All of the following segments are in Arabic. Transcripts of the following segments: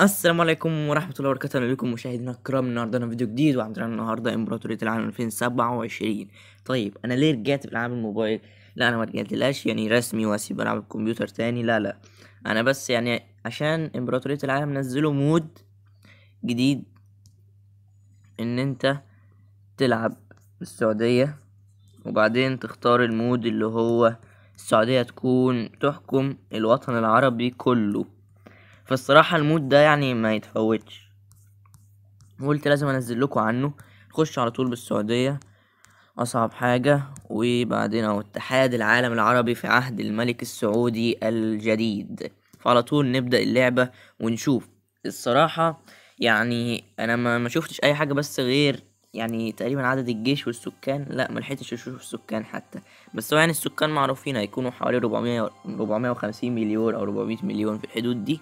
السلام عليكم ورحمة الله وبركاته بكم مشاهدينا الكرام النهارده انا فيديو جديد وعندنا النهارده امبراطورية العالم 2027 طيب انا ليه رجعت بالعاب الموبايل؟ لا انا ما رجعتلهاش يعني رسمي واسيب العب الكمبيوتر تاني لا لا انا بس يعني عشان امبراطورية العالم نزلوا مود جديد ان انت تلعب السعودية وبعدين تختار المود اللي هو السعودية تكون تحكم الوطن العربي كله فالصراحة المود ده يعني ما يتفوتش قلت لازم انزل لكم عنه نخش على طول بالسعودية أصعب حاجة وبعدين او اتحاد العالم العربي في عهد الملك السعودي الجديد فعلى طول نبدأ اللعبة ونشوف الصراحة يعني أنا ما, ما شفتش أي حاجة بس غير يعني تقريبا عدد الجيش والسكان لا ملحقتش اشوف السكان حتى بس هو يعني السكان معروفين هيكونوا حوالي 400 450 مليون او 400 مليون في الحدود دي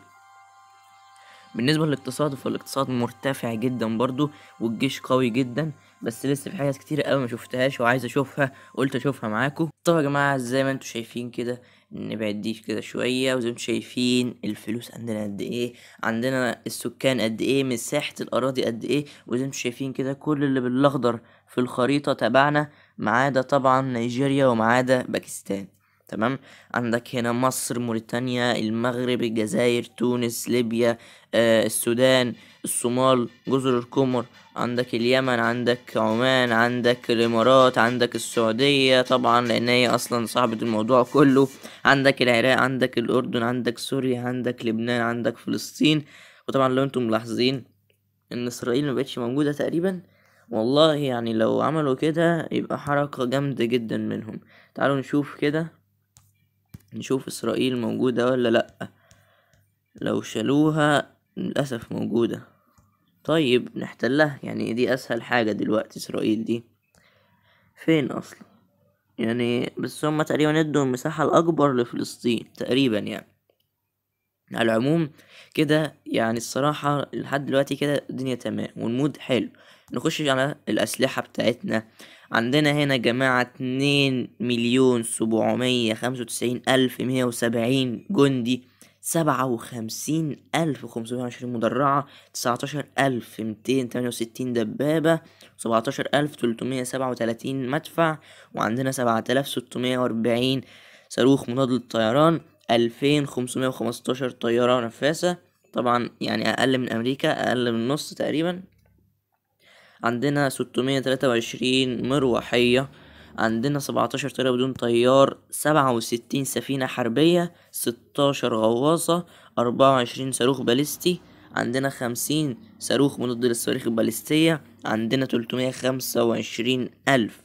بالنسبة للاقتصاد فالاقتصاد مرتفع جدا برضو والجيش قوي جدا بس لسه في حاجات كتير قوي ما شفتهاش وعايز اشوفها قلت اشوفها معاكم طب يا جماعه زي ما انتم شايفين كده نبعد دي كده شويه وزي ما انتم شايفين الفلوس عندنا قد ايه عندنا السكان قد ايه مساحه الاراضي قد ايه وزي ما انتم شايفين كده كل اللي بالاخضر في الخريطه تبعنا ما عدا طبعا نيجيريا وما عدا باكستان تمام عندك هنا مصر موريتانيا المغرب الجزائر تونس ليبيا آه السودان الصومال جزر القمر عندك اليمن عندك عمان عندك الامارات عندك السعودية طبعا لان هي اصلا صاحبة الموضوع كله عندك العراق عندك الاردن عندك سوريا عندك لبنان عندك فلسطين وطبعا لو انتم ملاحظين ان اسرائيل مبقتش موجودة تقريبا والله يعني لو عملوا كده يبقى حركة جامدة جدا منهم تعالوا نشوف كده نشوف اسرائيل موجودة ولا لأ لو شالوها للأسف موجودة طيب نحتلها يعني دي أسهل حاجة دلوقتي إسرائيل دي فين أصلا يعني بس هما تقريبا ادوا المساحة الأكبر لفلسطين تقريبا يعني على العموم كده يعني الصراحة لحد دلوقتي كده الدنيا تمام والمود حلو نخش على الأسلحة بتاعتنا عندنا هنا يا جماعة اتنين مليون سبعمية خمسة وتسعين ألف مية وسبعين جندي سبعة وخمسين ألف خمسمية وعشرين مدرعة تسعتاشر ألف ميتين تمانية وستين دبابة سبعتاشر ألف تلتمية سبعة وتلاتين مدفع وعندنا سبعة آلاف ستمية وأربعين صاروخ مضاد للطيران ألفين خمسمية وخمستاشر طيارة نفاثة طبعا يعني أقل من أمريكا أقل من النص تقريبا عندنا 623 مروحية عندنا 17 طيارة بدون طيار 67 سفينة حربية 16 غواصة 24 صاروخ باليستي عندنا 50 صاروخ مضاد للصواريخ الباليستية عندنا 325 ألف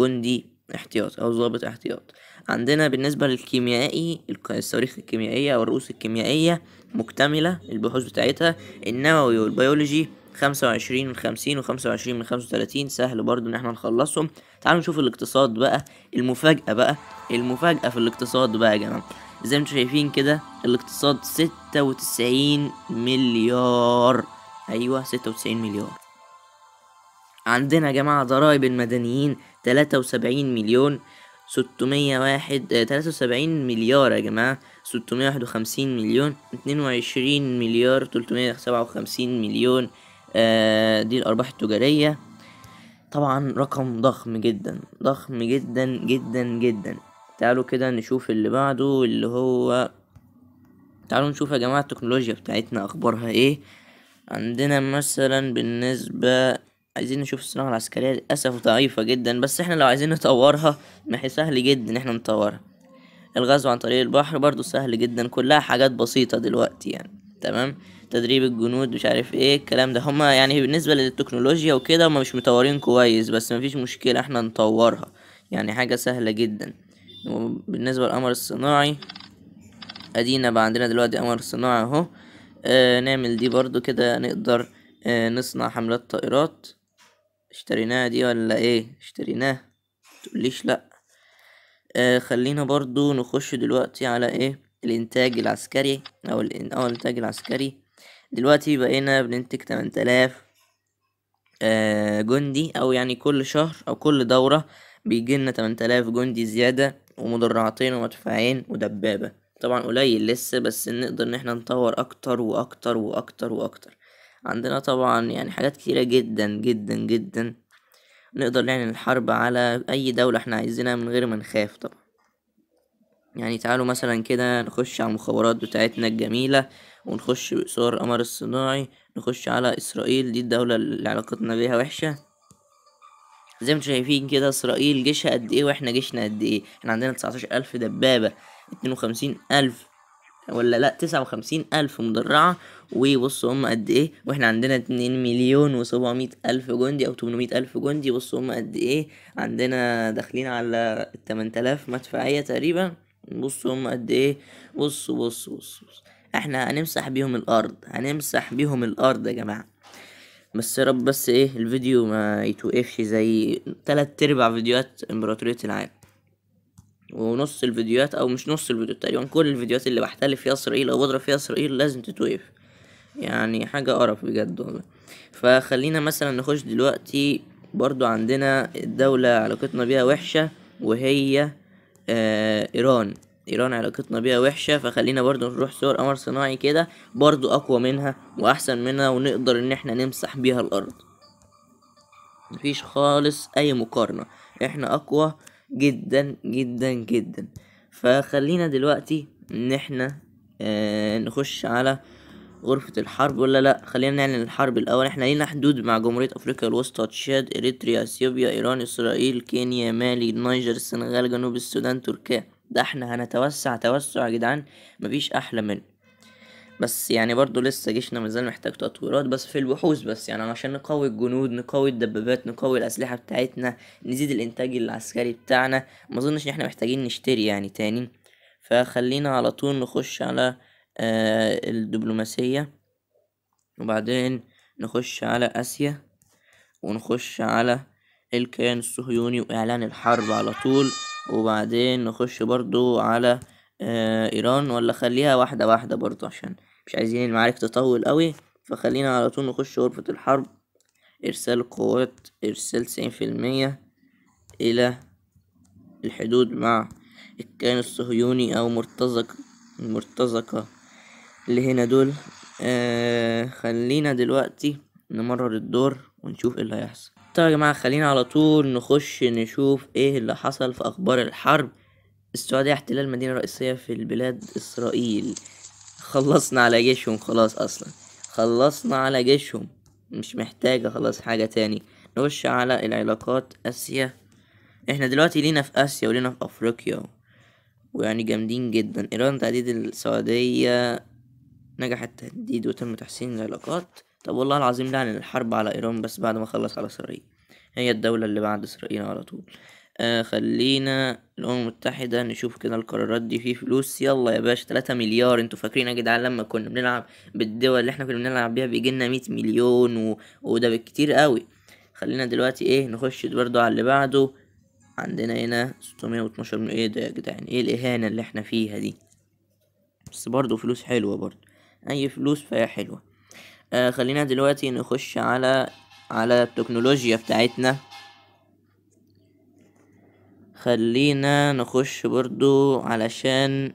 جندي احتياط أو ضابط احتياط عندنا بالنسبة للكيميائي الصواريخ الكيميائية أو الرؤوس الكيميائية مكتملة البحوث بتاعتها النووي والبيولوجي خمسة وعشرين من خمسين وخمسة وعشرين من خمسة وتلاتين سهل برضو ان احنا نخلصهم تعالوا نشوف الاقتصاد بقى المفاجأة بقى المفاجأة في الاقتصاد بقى يا جماعة زي ما انتم شايفين كده الاقتصاد ستة وتسعين مليار ايوه ستة وتسعين مليار عندنا يا جماعة ضرائب المدنيين تلاتة وسبعين مليون ستمية واحد تلاتة وسبعين مليار يا جماعة ستمية واحد وخمسين مليون اتنين وعشرين مليار تلتمية سبعة وخمسين مليون آه، دي الأرباح التجارية طبعا رقم ضخم جدا ضخم جدا جدا جدا تعالوا كده نشوف اللي بعده اللي هو تعالوا نشوف يا جماعة التكنولوجيا بتاعتنا أخبارها إيه عندنا مثلا بالنسبة عايزين نشوف الصناعة العسكرية للأسف ضعيفة جدا بس إحنا لو عايزين نطورها ما هي سهل جدا إن إحنا نطورها الغزو عن طريق البحر برضو سهل جدا كلها حاجات بسيطة دلوقتي يعني تمام تدريب الجنود مش عارف ايه الكلام ده هما يعني بالنسبة للتكنولوجيا وكده هما مش مطورين كويس بس مفيش مشكلة احنا نطورها يعني حاجة سهلة جدا وبالنسبة للقمر الصناعي ادينا بقى عندنا دلوقتي قمر صناعي اهو آه نعمل دي برضو كده نقدر آه نصنع حملات طائرات اشتريناها دي ولا ايه اشتريناها تقوليش لا آه خلينا برضو نخش دلوقتي على ايه الانتاج العسكري او اه الانتاج العسكري دلوقتي بقينا بننتج 8000 آه جندي او يعني كل شهر او كل دورة بيجيلنا 8000 جندي زيادة ومدرعتين ومدفعين ودبابة طبعا قليل لسه بس نقدر ان احنا نطور اكتر واكتر واكتر واكتر عندنا طبعا يعني حاجات كتيرة جدا جدا جدا نقدر نعلن الحرب على اي دولة احنا عايزينها من غير ما نخاف طبعا يعني تعالوا مثلا كده نخش على المخابرات بتاعتنا الجميلة ونخش صور القمر الصناعي نخش على إسرائيل دي الدولة اللي علاقتنا بيها وحشة زي ما انتم شايفين كده إسرائيل جيشها قد إيه وإحنا جيشنا قد إيه إحنا عندنا تسعتاشر ألف دبابة اتنين وخمسين ألف ولا لا تسعة وخمسين ألف مدرعة وبصوا هم قد إيه وإحنا عندنا اتنين مليون وسبعمية ألف جندي أو تمنمية ألف جندي بصوا هم قد إيه عندنا داخلين على التمن مدفعية تقريبا بصوا هم قد ايه بصوا بصوا بصوا بص. احنا هنمسح بيهم الارض هنمسح بيهم الارض يا جماعه بس يا رب بس ايه الفيديو ما يتوقفش زي تلات ارباع فيديوهات امبراطوريه العالم ونص الفيديوهات او مش نص الفيديو تقريبا كل الفيديوهات اللي بحتل فيها اسرائيل او بضرب فيها اسرائيل لازم تتوقف يعني حاجه قرف بجد والله فخلينا مثلا نخش دلوقتي برضو عندنا الدوله علاقتنا بيها وحشه وهي آه ايران ايران علاقتنا بيها وحشه فخلينا برضو نروح سور قمر صناعي كده برضو اقوى منها واحسن منها ونقدر ان احنا نمسح بيها الارض مفيش خالص اي مقارنه احنا اقوى جدا جدا جدا فخلينا دلوقتي ان احنا آه نخش على غرفة الحرب ولا لأ خلينا نعلن الحرب الأول احنا لينا حدود مع جمهورية أفريقيا الوسطى تشاد إريتريا أثيوبيا إيران إسرائيل كينيا مالي النيجر السنغال جنوب السودان تركيا ده احنا هنتوسع توسع يا جدعان مفيش أحلى منه بس يعني برضه لسه جيشنا مازال محتاج تطويرات بس في البحوث بس يعني عشان نقوي الجنود نقوي الدبابات نقوي الأسلحة بتاعتنا نزيد الإنتاج العسكري بتاعنا مظنش إن احنا محتاجين نشتري يعني تاني فخلينا على طول نخش على آه، الدبلوماسية وبعدين نخش على آسيا ونخش على الكيان الصهيوني وإعلان الحرب على طول وبعدين نخش برضو على آه، إيران ولا خليها واحدة واحدة برضو عشان مش عايزين المعارك تطول قوي فخلينا على طول نخش غرفة الحرب إرسال قوات إرسال تسعين في المية إلى الحدود مع الكيان الصهيوني أو مرتزقة مرتزقة اللي هنا دول آه خلينا دلوقتي نمرر الدور ونشوف ايه اللي هيحصل طيب يا جماعة خلينا على طول نخش نشوف ايه اللي حصل في اخبار الحرب السعودية احتلال مدينة رئيسية في البلاد اسرائيل خلصنا على جيشهم خلاص اصلا خلصنا على جيشهم مش محتاجة خلاص حاجة تاني نخش على العلاقات اسيا احنا دلوقتي لينا في اسيا ولينا في افريقيا ويعني جامدين جدا ايران تهديد السعودية نجح التهديد وتم تحسين العلاقات طب والله العظيم لعن الحرب على إيران بس بعد ما خلص على إسرائيل هي الدولة اللي بعد إسرائيل على طول آه خلينا الأمم المتحدة نشوف كده القرارات دي في فلوس يلا يا باشا تلاتة مليار انتوا فاكرين يا جدعان لما كنا بنلعب بالدول اللي احنا كنا بنلعب بيها بيجيلنا مية مليون و... وده بالكتير قوي خلينا دلوقتي ايه نخش برضو على اللي بعده عندنا هنا ستمية واتناشر ايه ده يا جدعان ايه الإهانة اللي احنا فيها دي بس برضو فلوس حلوة برضو اي فلوس فهي حلوة آه خلينا دلوقتي نخش على على التكنولوجيا بتاعتنا خلينا نخش برضو علشان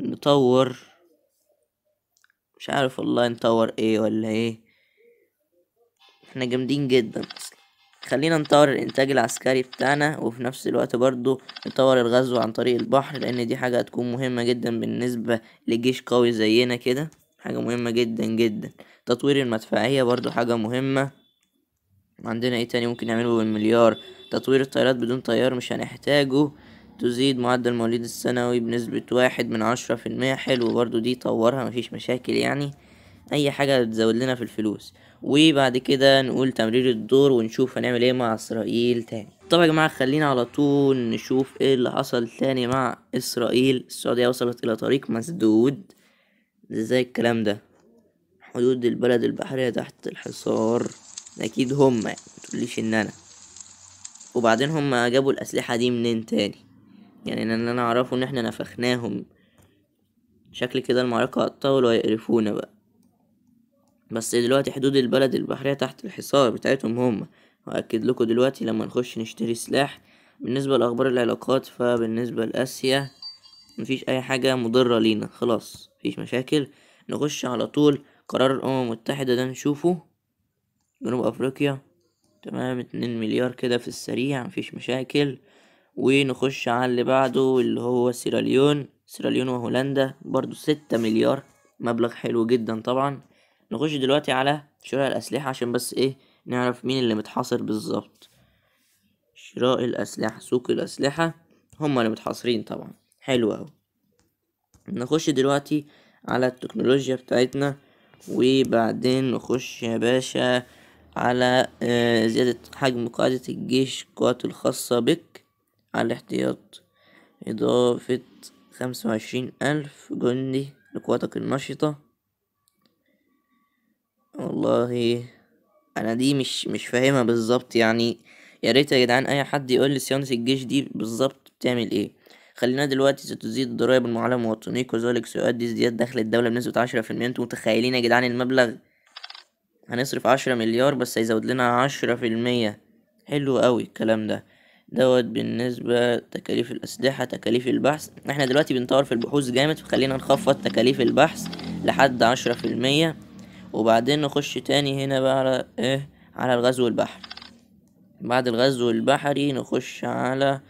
نطور مش عارف والله نطور ايه ولا ايه احنا جامدين جدا بس خلينا نطور الانتاج العسكري بتاعنا وفي نفس الوقت برضو نطور الغزو عن طريق البحر لان دي حاجة هتكون مهمة جدا بالنسبة لجيش قوي زينا كده حاجة مهمة جدا جدا تطوير المدفعية برضو حاجة مهمة عندنا ايه تاني ممكن نعمله بالمليار تطوير الطيارات بدون طيار مش هنحتاجه تزيد معدل المواليد السنوي بنسبة واحد من عشرة في المية حلو برضو دي طورها مفيش مشاكل يعني اي حاجة تزود لنا في الفلوس وبعد كده نقول تمرير الدور ونشوف هنعمل ايه مع اسرائيل تاني طب يا جماعة خلينا على طول نشوف ايه اللي حصل تاني مع اسرائيل السعودية وصلت الى طريق مسدود ازاي الكلام ده حدود البلد البحرية تحت الحصار اكيد هما متقوليش ان انا وبعدين هما جابوا الاسلحة دي منين تاني يعني ان انا اعرفه ان احنا نفخناهم شكل كده المعركة هتطول ويقرفونا بقى بس دلوقتي حدود البلد البحرية تحت الحصار بتاعتهم هم وأكد لكم دلوقتي لما نخش نشتري سلاح بالنسبة لأخبار العلاقات فبالنسبة لآسيا مفيش أي حاجة مضرة لينا خلاص مفيش مشاكل نخش على طول قرار الأمم المتحدة ده نشوفه جنوب أفريقيا تمام اتنين مليار كده في السريع مفيش مشاكل ونخش على اللي بعده اللي هو سيراليون سيراليون وهولندا برضو ستة مليار مبلغ حلو جدا طبعا نخش دلوقتي على شراء الأسلحة عشان بس إيه نعرف مين اللي متحاصر بالظبط شراء الأسلحة سوق الأسلحة هما اللي متحاصرين طبعا حلو أوي نخش دلوقتي على التكنولوجيا بتاعتنا وبعدين نخش يا باشا على آه، زيادة حجم قاعدة الجيش القوات الخاصة بك على الاحتياط إضافة خمسة وعشرين ألف جندي لقواتك النشطة والله انا دي مش مش فاهمها بالظبط يعني يا ريت يا جدعان اي حد يقول لي صيانه الجيش دي بالظبط بتعمل ايه خلينا دلوقتي ستزيد الضرائب المعلنة مواطنيك وذلك سيؤدي ازدياد دخل الدولة بنسبة عشرة في المية انتوا متخيلين يا جدعان المبلغ هنصرف عشرة مليار بس هيزود لنا عشرة في المية حلو قوي الكلام ده دوت بالنسبة تكاليف الأسلحة تكاليف البحث احنا دلوقتي بنطور في البحوث جامد فخلينا نخفض تكاليف البحث لحد عشرة في المية وبعدين نخش تاني هنا بقى على ايه على الغزو البحري بعد الغزو البحري نخش على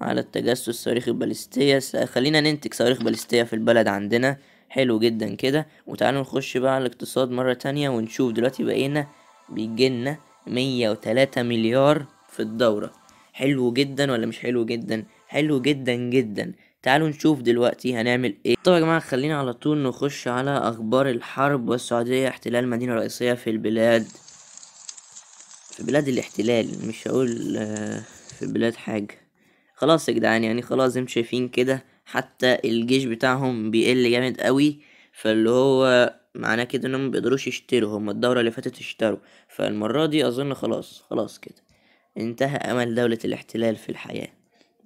على التجسس الصواريخ البالستية خلينا ننتج صواريخ بالستية في البلد عندنا حلو جدا كده وتعالوا نخش بقى على الاقتصاد مرة تانية ونشوف دلوقتي بقينا بيجيلنا مية وتلاتة مليار في الدورة حلو جدا ولا مش حلو جدا حلو جدا جدا تعالوا نشوف دلوقتي هنعمل ايه طب يا جماعه خلينا على طول نخش على اخبار الحرب والسعوديه احتلال مدينه رئيسيه في البلاد في بلاد الاحتلال مش هقول آه، في بلاد حاجه خلاص يا جدعان يعني خلاص زي ما شايفين كده حتى الجيش بتاعهم بيقل جامد قوي فاللي هو معناه كده انهم مبيقدروش يشتروا هما الدورة اللي فاتت اشتروا فالمرة دي اظن خلاص خلاص كده انتهى امل دولة الاحتلال في الحياة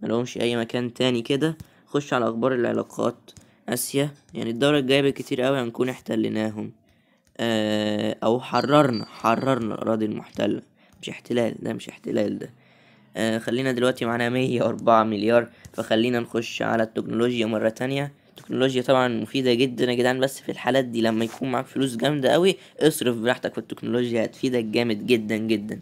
ملهمش اي مكان تاني كده خش على اخبار العلاقات اسيا يعني الدورة الجاية بالكتير اوي هنكون احتلناهم آه، او حررنا حررنا الاراضي المحتلة مش احتلال ده مش احتلال ده آه، خلينا دلوقتي معانا مية أربعة مليار فخلينا نخش على التكنولوجيا مرة تانية التكنولوجيا طبعا مفيدة جدا يا جدعان بس في الحالات دي لما يكون معاك فلوس جامدة قوي اصرف براحتك في التكنولوجيا هتفيدك جامد جدا جدا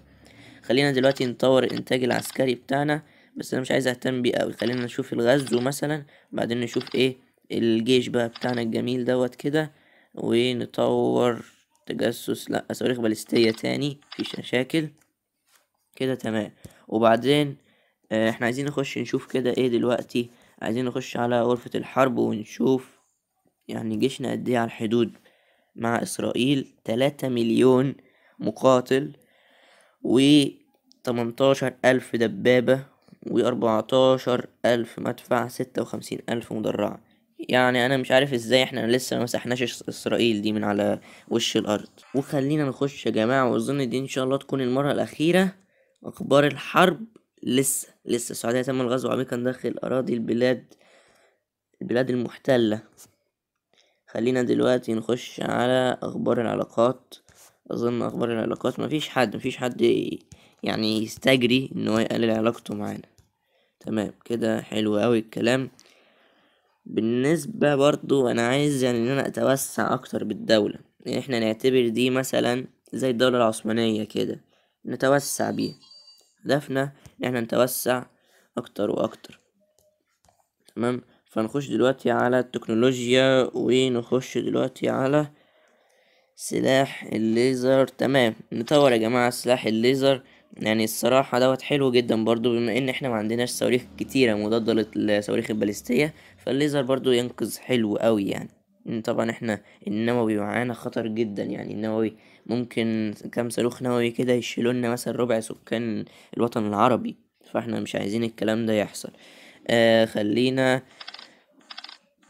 خلينا دلوقتي نطور الانتاج العسكري بتاعنا بس انا مش عايز اهتم بيه قوي خلينا نشوف الغزو مثلا بعدين نشوف ايه الجيش بقى بتاعنا الجميل دوت كده ونطور تجسس لا صواريخ باليستية تاني مفيش مشاكل كده تمام وبعدين آه، احنا عايزين نخش نشوف كده ايه دلوقتي عايزين نخش على غرفة الحرب ونشوف يعني جيشنا قد ايه على الحدود مع اسرائيل تلاتة مليون مقاتل و تمنتاشر ألف دبابة وأربعتاشر ألف مدفع ستة وخمسين ألف مدرعة يعني أنا مش عارف إزاي إحنا لسه مسحناش إسرائيل دي من على وش الأرض وخلينا نخش يا جماعة وأظن دي إن شاء الله تكون المرة الأخيرة أخبار الحرب لسه لسه السعودية تم الغزو عميقا داخل أراضي البلاد البلاد المحتلة خلينا دلوقتي نخش على أخبار العلاقات أظن أخبار العلاقات مفيش حد مفيش حد يعني يستجري إن هو يقلل علاقته معانا تمام كده حلو أوي الكلام بالنسبة برضو أنا عايز يعني إن أنا أتوسع أكتر بالدولة يعني إحنا نعتبر دي مثلا زي الدولة العثمانية كده نتوسع بيها هدفنا إن إحنا نتوسع أكتر وأكتر تمام فنخش دلوقتي على التكنولوجيا ونخش دلوقتي على سلاح الليزر تمام نطور يا جماعة سلاح الليزر يعني الصراحة دوت حلو جدا برضو بما ان احنا ما عندناش صواريخ كتيرة مضادة للصواريخ الباليستية فالليزر برضو ينقذ حلو قوي يعني طبعا احنا النووي معانا خطر جدا يعني النووي ممكن كام صاروخ نووي كده يشيلولنا مثلا ربع سكان الوطن العربي فاحنا مش عايزين الكلام ده يحصل آه خلينا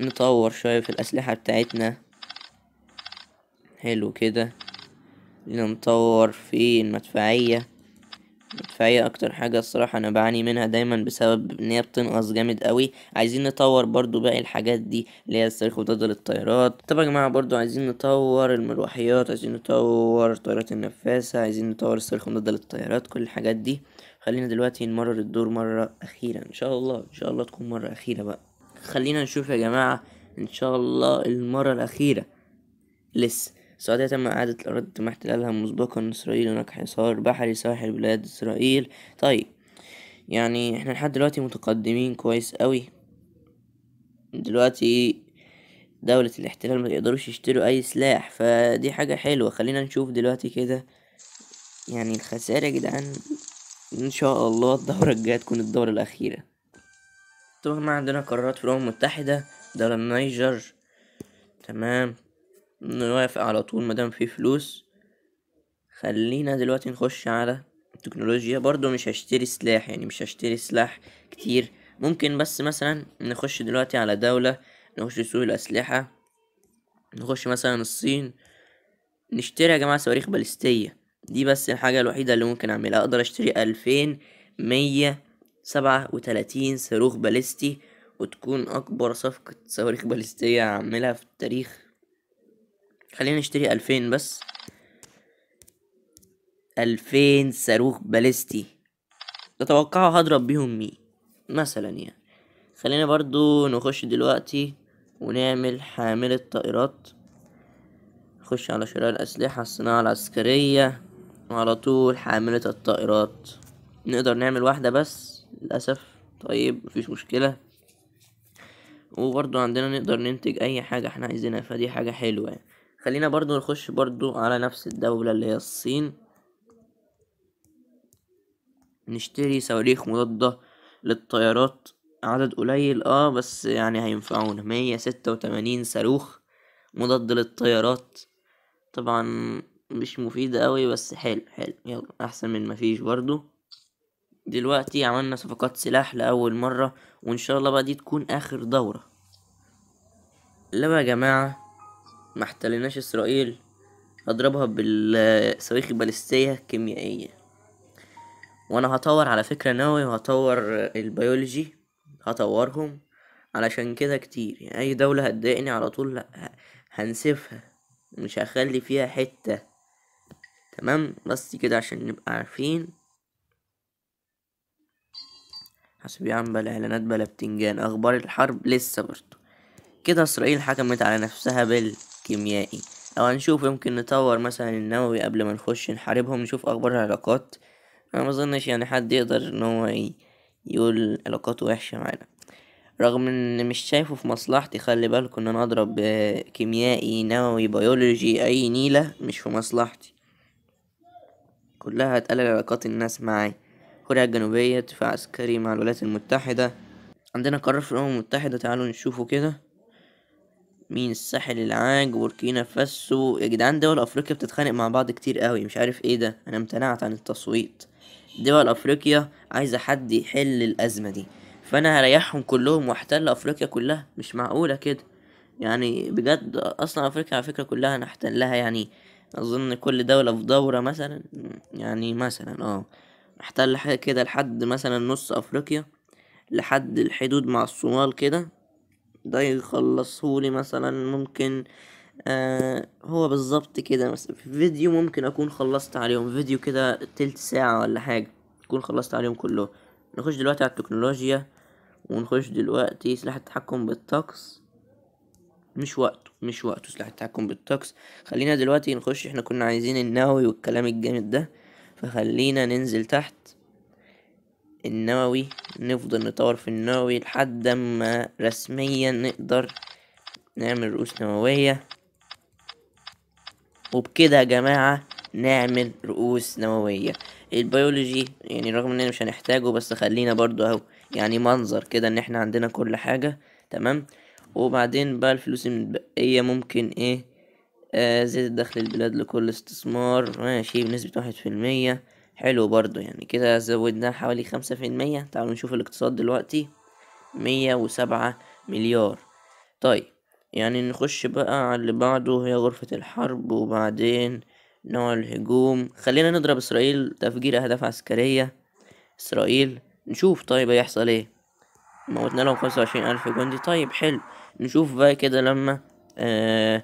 نطور شوية في الأسلحة بتاعتنا حلو كده نطور في المدفعية فهي اكتر حاجة الصراحة انا بعاني منها دايما بسبب ان هي بتنقص جامد قوي عايزين نطور برضو باقي الحاجات دي اللي هي الصاروخ وضد الطيارات طب يا جماعة برضو عايزين نطور المروحيات عايزين نطور الطيارات النفاثة عايزين نطور الصاروخ وضد الطيارات كل الحاجات دي خلينا دلوقتي نمرر الدور مرة اخيرة ان شاء الله ان شاء الله تكون مرة اخيرة بقى خلينا نشوف يا جماعة ان شاء الله المرة الاخيرة لسه السعودية تم إعادة الأراضي تم احتلالها مسبقا إسرائيل هناك حصار بحري ساحل بلاد إسرائيل طيب يعني احنا لحد دلوقتي متقدمين كويس قوي دلوقتي دولة الاحتلال ما يقدروش يشتروا أي سلاح فدي حاجة حلوة خلينا نشوف دلوقتي كده يعني الخسارة يا جدعان إن شاء الله الدورة الجاية تكون الدورة الأخيرة طبعا ما عندنا قرارات في الأمم المتحدة دولة النيجر تمام نوافق على طول مادام في فلوس خلينا دلوقتي نخش على التكنولوجيا برضو مش هشتري سلاح يعني مش هشتري سلاح كتير ممكن بس مثلا نخش دلوقتي على دولة نخش سوق الأسلحة نخش مثلا الصين نشتري يا جماعة صواريخ باليستية دي بس الحاجة الوحيدة اللي ممكن أعملها أقدر أشتري ألفين مية سبعة وتلاتين صاروخ باليستي وتكون أكبر صفقة صواريخ باليستية أعملها في التاريخ خلينا نشتري ألفين بس ألفين صاروخ باليستي تتوقعوا هضرب بيهم مين مثلا يعني خلينا برضو نخش دلوقتي ونعمل حاملة طائرات نخش على شراء الأسلحة الصناعة العسكرية وعلى طول حاملة الطائرات نقدر نعمل واحدة بس للأسف طيب مفيش مشكلة وبرضو عندنا نقدر ننتج أي حاجة احنا عايزينها فدي حاجة حلوة يعني. خلينا برضو نخش برضو على نفس الدولة اللي هي الصين نشتري صواريخ مضادة للطيارات عدد قليل اه بس يعني هينفعونا مية ستة وتمانين صاروخ مضاد للطيارات طبعا مش مفيدة اوي بس حلو حلو يلا احسن من مفيش برضو دلوقتي عملنا صفقات سلاح لأول مرة وإن شاء الله بقى دي تكون آخر دورة لو يا جماعة ما احتلناش اسرائيل اضربها بالصواريخ البالستية الكيميائية وانا هطور على فكرة نووي وهطور البيولوجي هطورهم علشان كده كتير يعني اي دولة هتضايقني على طول هنسفها مش هخلي فيها حتة تمام بس كده عشان نبقى عارفين حسب يا عم بلا اعلانات بلا بتنجان اخبار الحرب لسه برضو كده اسرائيل حكمت على نفسها بال كيميائي او هنشوف يمكن نطور مثلا النووي قبل ما نخش نحاربهم نشوف اخبار العلاقات انا ما اظنش يعني حد يقدر ان هو يقول علاقات وحشه معانا رغم ان مش شايفه في مصلحتي خلي بالكم ان انا اضرب آه، كيميائي نووي بيولوجي اي نيله مش في مصلحتي كلها هتقلل علاقات الناس معي كوريا الجنوبية اتفاق عسكري مع الولايات المتحدة عندنا قرار في الأمم المتحدة تعالوا نشوفه كده مين الساحل العاج وركينا فاسو يا جدعان دول افريقيا بتتخانق مع بعض كتير قوي مش عارف ايه ده انا امتنعت عن التصويت دول افريقيا عايزه حد يحل الازمه دي فانا هريحهم كلهم واحتل افريقيا كلها مش معقوله كده يعني بجد اصلا افريقيا على فكره كلها نحتلها يعني اظن كل دوله في دوره مثلا يعني مثلا اه احتل حاجه كده لحد مثلا نص افريقيا لحد الحدود مع الصومال كده ده يخلصهولي مثلا ممكن آه هو بالظبط كده مثلا في فيديو ممكن اكون خلصت عليهم فيديو كده تلت ساعة ولا حاجة اكون خلصت عليهم كلهم نخش دلوقتي على التكنولوجيا ونخش دلوقتي سلاح التحكم بالطقس مش وقته مش وقته سلاح التحكم بالطقس خلينا دلوقتي نخش احنا كنا عايزين النووي والكلام الجامد ده فخلينا ننزل تحت النووي نفضل نطور في النووي لحد ما رسميا نقدر نعمل رؤوس نووية وبكده يا جماعة نعمل رؤوس نووية البيولوجي يعني رغم اننا مش هنحتاجه بس خلينا برضو اهو يعني منظر كده ان احنا عندنا كل حاجة تمام وبعدين بقى الفلوس المتبقية ممكن ايه آه زيادة دخل البلاد لكل استثمار ماشي بنسبة واحد في المية حلو برضو يعني كده زودناه حوالي خمسة في المية تعالوا نشوف الاقتصاد دلوقتي مية وسبعة مليار طيب يعني نخش بقى على اللي بعده هي غرفة الحرب وبعدين نوع الهجوم خلينا نضرب إسرائيل تفجير أهداف عسكرية إسرائيل نشوف طيب هيحصل ايه موتنا لهم خمسة وعشرين ألف جندي طيب حلو نشوف بقى كده لما آه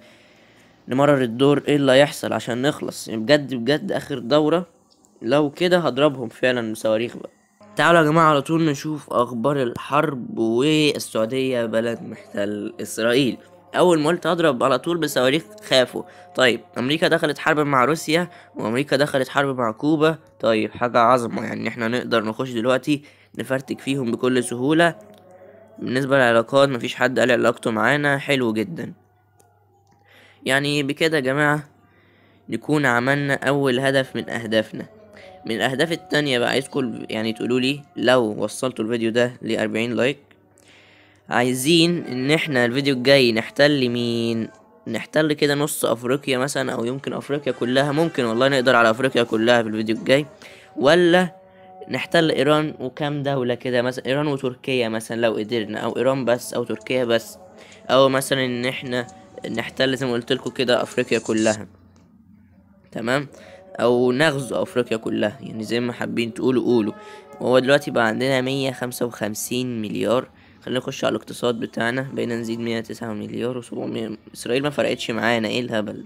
نمرر الدور ايه اللي هيحصل عشان نخلص يعني بجد بجد آخر دورة لو كده هضربهم فعلا بصواريخ بقى تعالوا يا جماعة على طول نشوف أخبار الحرب والسعودية بلد محتل إسرائيل أول ما قلت هضرب على طول بصواريخ خافوا طيب أمريكا دخلت حرب مع روسيا وأمريكا دخلت حرب مع كوبا طيب حاجة عظمة يعني إحنا نقدر نخش دلوقتي نفرتك فيهم بكل سهولة بالنسبة للعلاقات مفيش حد قال علاقته معانا حلو جدا يعني بكده يا جماعة نكون عملنا أول هدف من أهدافنا من الأهداف التانية بقى عايزكم يعني تقولوا لي لو وصلتوا الفيديو ده لأربعين لايك عايزين إن احنا الفيديو الجاي نحتل مين نحتل كده نص أفريقيا مثلا أو يمكن أفريقيا كلها ممكن والله نقدر على أفريقيا كلها في الفيديو الجاي ولا نحتل ايران وكام دولة كده مثلا ايران وتركيا مثلا لو قدرنا او ايران بس او تركيا بس او مثلا ان احنا نحتل زي ما قلت لكم كده افريقيا كلها تمام او نغزو افريقيا كلها يعني زي ما حابين تقولوا قولوا وهو دلوقتي بقى عندنا مية خمسة وخمسين مليار خلينا نخش على الاقتصاد بتاعنا بقينا نزيد مية تسعة مليار وسبعمية اسرائيل ما فرقتش معانا ايه الهبل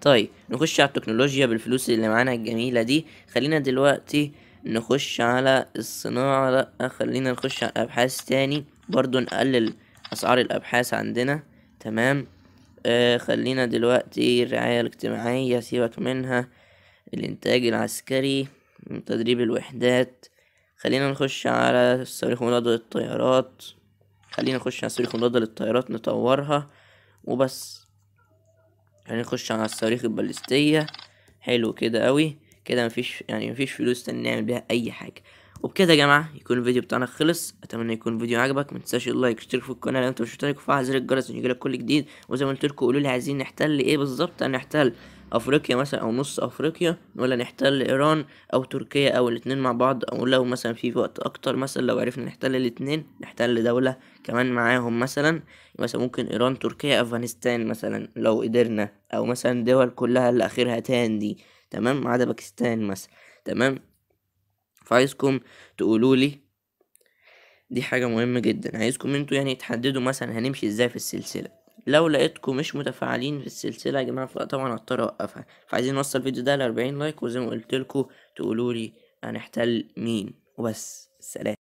طيب نخش على التكنولوجيا بالفلوس اللي معانا الجميلة دي خلينا دلوقتي نخش على الصناعة لأ خلينا نخش على الأبحاث تاني برضو نقلل أسعار الأبحاث عندنا تمام آه خلينا دلوقتي الرعاية الاجتماعية سيبك منها الإنتاج العسكري تدريب الوحدات خلينا نخش على الصواريخ المضادة للطيارات خلينا نخش على الصواريخ المضادة للطيارات نطورها وبس خلينا نخش على الصواريخ البالستية حلو كده قوي كده مفيش يعني مفيش فلوس تاني نعمل بيها أي حاجة وبكده يا جماعة يكون الفيديو بتاعنا خلص أتمنى يكون الفيديو عجبك متنساش اللايك اشترك في القناة لو أنت مش مشترك وفعل زر الجرس عشان يجيلك كل جديد وزي ما قلتلكوا قولولي عايزين نحتل إيه بالظبط هنحتل افريقيا مثلا او نص افريقيا ولا نحتل ايران او تركيا او الاتنين مع بعض او لو مثلا في وقت اكتر مثلا لو عرفنا نحتل الاتنين نحتل دولة كمان معاهم مثلا مثلا ممكن ايران تركيا افغانستان مثلا لو قدرنا او مثلا دول كلها اللي اخرها تان دي تمام ما عدا باكستان مثلا تمام فعايزكم تقولولي دي حاجة مهمة جدا عايزكم انتوا يعني تحددوا مثلا هنمشي ازاي في السلسلة لو لقيتكم مش متفاعلين في السلسله يا جماعه فطبعا هضطر اوقفها فعايزين نوصل الفيديو ده ل 40 لايك وزي ما قلت لكم تقولوا لي هنحتل مين وبس سلام